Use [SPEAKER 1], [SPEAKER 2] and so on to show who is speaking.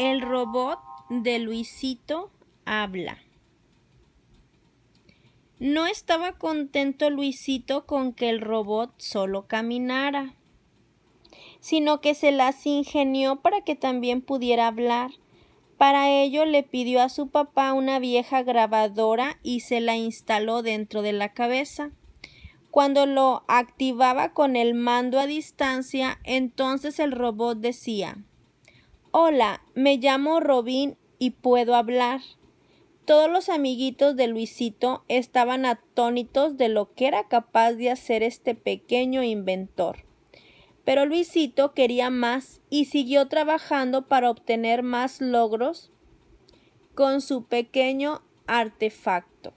[SPEAKER 1] El robot de Luisito habla. No estaba contento Luisito con que el robot solo caminara, sino que se las ingenió para que también pudiera hablar. Para ello le pidió a su papá una vieja grabadora y se la instaló dentro de la cabeza. Cuando lo activaba con el mando a distancia, entonces el robot decía Hola, me llamo Robin y puedo hablar. Todos los amiguitos de Luisito estaban atónitos de lo que era capaz de hacer este pequeño inventor. Pero Luisito quería más y siguió trabajando para obtener más logros con su pequeño artefacto.